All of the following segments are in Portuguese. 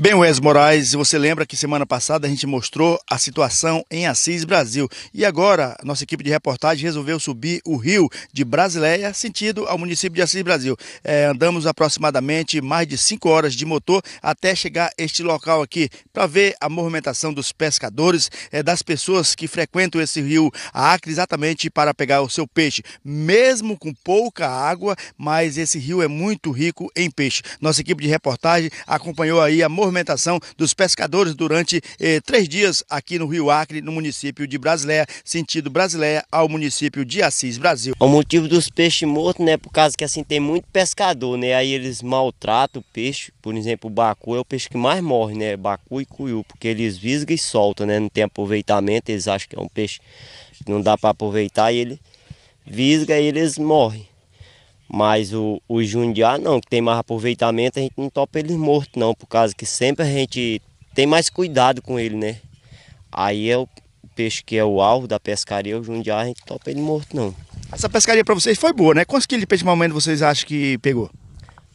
Bem, Wes Moraes, você lembra que semana passada a gente mostrou a situação em Assis, Brasil. E agora, nossa equipe de reportagem resolveu subir o rio de Brasileia, sentido ao município de Assis, Brasil. É, andamos aproximadamente mais de 5 horas de motor até chegar este local aqui, para ver a movimentação dos pescadores, é, das pessoas que frequentam esse rio Acre exatamente para pegar o seu peixe. Mesmo com pouca água, mas esse rio é muito rico em peixe. Nossa equipe de reportagem acompanhou aí a movimentação movimentação dos pescadores durante eh, três dias aqui no Rio Acre, no município de Brasileia, sentido Brasileia ao município de Assis, Brasil. O motivo dos peixes mortos, né, por causa que assim tem muito pescador, né, aí eles maltratam o peixe, por exemplo, o bacu é o peixe que mais morre, né, bacu e cuiu, porque eles visgam e soltam, né, não tem aproveitamento, eles acham que é um peixe que não dá para aproveitar e ele visga e eles morrem. Mas o, o Jundiá não, que tem mais aproveitamento, a gente não topa ele morto não, por causa que sempre a gente tem mais cuidado com ele, né? Aí é o peixe que é o alvo da pescaria, o Jundiá, a gente topa ele morto não. Essa pescaria para vocês foi boa, né? Quantos quilos de peixe mais ou menos vocês acham que pegou?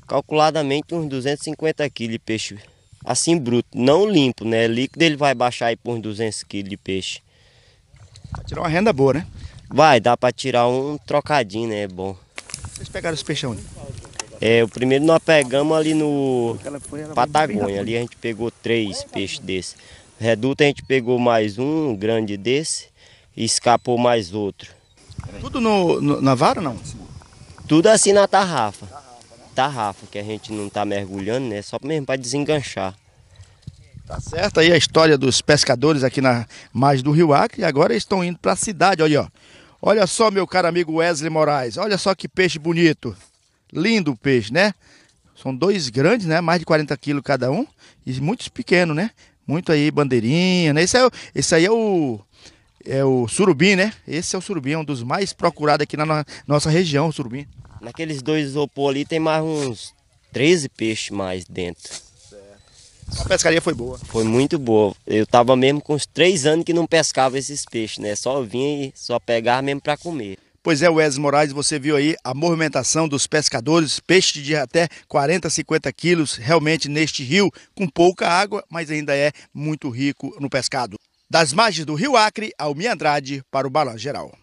Calculadamente uns 250 quilos de peixe, assim bruto, não limpo, né? Líquido ele vai baixar aí por uns 200 quilos de peixe. Vai tirar uma renda boa, né? Vai, dá para tirar um trocadinho, né? É bom vocês pegaram os peixes onde? É, o primeiro nós pegamos ali no Patagônia, ali a gente pegou três peixes desse. Reduto a gente pegou mais um, grande desse, e escapou mais outro. Tudo no, no na vara não? Tudo assim na tarrafa. Tarrafa, que a gente não tá mergulhando, né? Só mesmo para desenganchar. Tá certo aí a história dos pescadores aqui na margem do Rio Acre. E agora estão indo para a cidade, olha ó. Olha só, meu caro amigo Wesley Moraes. Olha só que peixe bonito. Lindo o peixe, né? São dois grandes, né? Mais de 40 quilos cada um. E muitos pequenos, né? Muito aí, bandeirinha, né? Esse, é, esse aí é o, é o surubim, né? Esse é o surubim, é um dos mais procurados aqui na no, nossa região, o surubim. Naqueles dois isopor ali tem mais uns 13 peixes mais dentro. A pescaria foi boa. Foi muito boa. Eu tava mesmo com uns três anos que não pescava esses peixes, né? Só vinha e só pegava mesmo para comer. Pois é, Wes Moraes, você viu aí a movimentação dos pescadores, peixe de até 40, 50 quilos, realmente neste rio, com pouca água, mas ainda é muito rico no pescado. Das margens do Rio Acre ao Miandrade para o Balanço Geral.